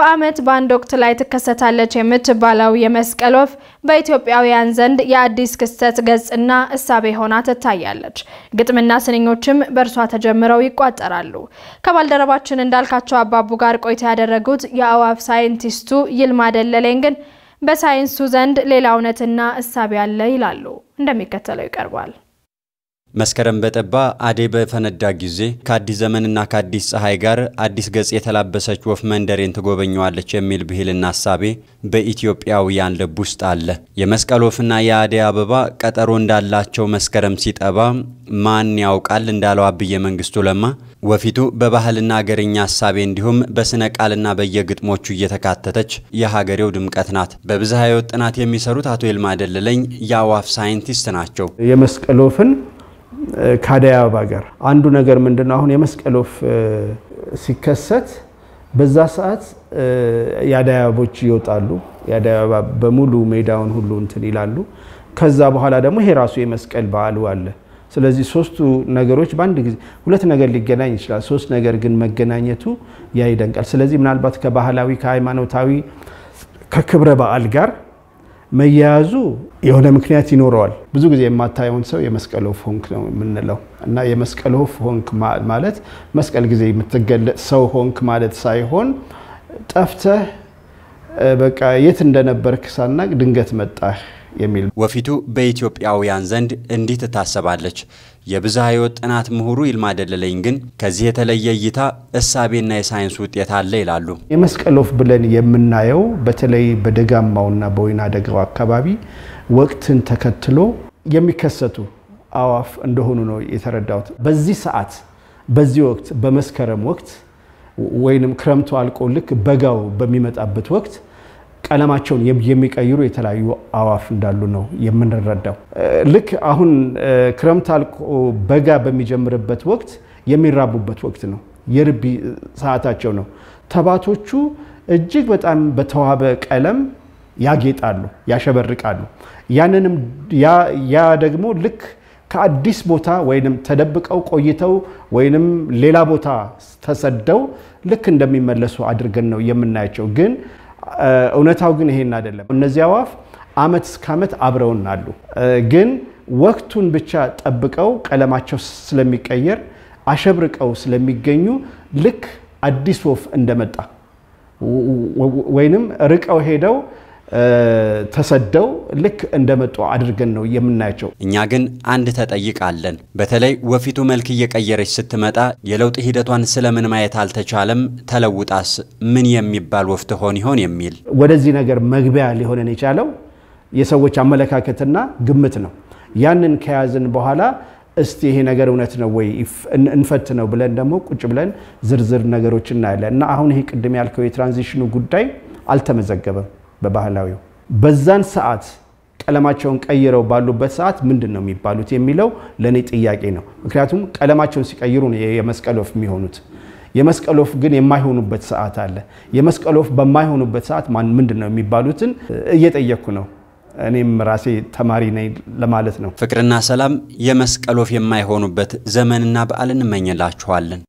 በዓመት በአንድ ወቅት ላይ ትከሰታለች የምትባለው የመስቀል ወፍ በኢትዮጵያውያን ዘንድ የአዲስ ክስተት ገጽና እሳቤ ሆና ትታያለች። ግጥምና ስንኞችም በእርሷ ተጀምረው ይቋጠራሉ። ከባልደረባችን እንዳልካቸው አባቡ ጋር ቆይታ ያደረጉት የአእዋፍ ሳይንቲስቱ ይልማ ግን በሳይንሱ ዘንድ ሌላ እውነትና እሳቤ አለ ይላሉ። እንደሚከተለው ይቀርባል። መስከረም በጠባ አዴ በፈነዳ ጊዜ ከአዲስ ዘመንና ከአዲስ ፀሐይ ጋር አዲስ ገጽ የተላበሰች ወፍ መንደሬን ትጎበኘዋለች የሚል ብሂልና ሀሳቤ በኢትዮጵያውያን ልብ ውስጥ አለ። የመስቀል ወፍና የአዴ አበባ ቀጠሮ እንዳላቸው መስከረም ሲጠባ ማን ያውቃል እንዳለው አብዬ መንግስቱ ለማ ወፊቱ በባህልና አገርኛ ሀሳቤ እንዲሁም በስነ ቃልና በየግጥሞቹ እየተካተተች የሀገሬው ድምቀት ናት። በብዝሃ ሕይወት ጥናት የሚሰሩት አቶ ይልማ ደለለኝ የአእዋፍ ሳይንቲስት ናቸው። የመስቀል ወፍን ከአደይ አበባ ጋር አንዱ ነገር ምንድነው? አሁን የመስቀል ወፍ ሲከሰት በዛ ሰዓት የአደይ አበቦች ይወጣሉ። የአደይ አበባ በሙሉ ሜዳውን ሁሉ እንትን ይላሉ። ከዛ በኋላ ደግሞ ይሄ ራሱ የመስቀል በዓሉ አለ። ስለዚህ ሶስቱ ነገሮች በአንድ ጊዜ ሁለት ነገር ሊገናኝ ይችላል። ሶስት ነገር ግን መገናኘቱ ያ ይደንቃል። ስለዚህ ምናልባት ከባህላዊ ከሃይማኖታዊ ከክብረ በዓል ጋር መያያዙ የሆነ ምክንያት ይኖረዋል። ብዙ ጊዜ የማታየውን ሰው የመስቀል ወፍ ሆንክ ነው የምንለው እና የመስቀል ወፍ ሆንክ ማለት መስቀል ጊዜ የምትገለጥ ሰው ሆንክ ማለት ሳይሆን ጠፍተህ በቃ የት እንደነበርክ ሳናቅ ድንገት መጣህ የሚል ወፊቱ በኢትዮጵያውያን ዘንድ እንዲህ ትታሰባለች። የብዝሃ ህይወት ጥናት ምሁሩ ይልማ ደለለኝ ግን ከዚህ የተለየ እይታ እሳቤና የሳይንስ ውጤት አለ ይላሉ። የመስቀል ወፍ ብለን የምናየው በተለይ በደጋማውና በወይና ደጋው አካባቢ ወቅትን ተከትሎ የሚከሰቱ አዋፍ እንደሆኑ ነው የተረዳሁት። በዚህ ሰዓት በዚህ ወቅት በመስከረም ወቅት ወይንም ክረምቱ አልቆ ልክ በጋው በሚመጣበት ወቅት ቀለማቸውን የሚቀይሩ የተለያዩ አዋፍ እንዳሉ ነው የምንረዳው። ልክ አሁን ክረምት አልቆ በጋ በሚጀምርበት ወቅት የሚራቡበት ወቅት ነው። የርቢ ሰዓታቸው ነው። ተባቶቹ እጅግ በጣም በተዋበ ቀለም ያጌጣሉ፣ ያሸበርቃሉ። ያንንም ያ ደግሞ ልክ ከአዲስ ቦታ ወይንም ተደብቀው ቆይተው ወይንም ሌላ ቦታ ተሰደው ልክ እንደሚመለሱ አድርገን ነው የምናያቸው ግን እውነታው ግን ይሄን አይደለም። እነዚህ አዋፍ አመት እስከ አመት አብረውን አሉ። ግን ወቅቱን ብቻ ጠብቀው ቀለማቸው ስለሚቀየር አሸብርቀው ስለሚገኙ ልክ አዲስ ወፍ እንደመጣ ወይንም ርቀው ሄደው ተሰደው ልክ እንደመጡ አድርገን ነው የምናያቸው። እኛ ግን አንድ ተጠይቃለን። በተለይ ወፊቱ መልክ እየቀየረች ስትመጣ የለውጥ ሂደቷን ስለምን ማየት አልተቻለም? ተለውጣስ ምን የሚባል ወፍት ሆን ይሆን የሚል ወደዚህ ነገር መግቢያ ሊሆነን የቻለው የሰዎች አመለካከትና ግምት ነው። ያንን ከያዝን በኋላ እስቲ ይሄ ነገር እውነት ነው ወይ እንፈት ነው ብለን ደግሞ ቁጭ ብለን ዝርዝር ነገሮች እናያለን እና አሁን ይሄ ቅድም ያልከው የትራንዚሽኑ ጉዳይ አልተመዘገበም። በባህላዊው በዛን ሰዓት ቀለማቸውን ቀይረው ባሉበት ሰዓት ምንድን ነው የሚባሉት የሚለው ለእኔ ጥያቄ ነው። ምክንያቱም ቀለማቸውን ሲቀይሩ ነው የመስቀል ወፍ የሚሆኑት። የመስቀል ወፍ ግን የማይሆኑበት ሰዓት አለ። የመስቀል ወፍ በማይሆኑበት ሰዓት ምንድን ነው የሚባሉትን እየጠየቅኩ ነው። እኔም ራሴ ተማሪ ነኝ ለማለት ነው። ፍቅርና ሰላም የመስቀል ወፍ የማይሆኑበት ዘመንና በዓል እንመኝላችኋለን።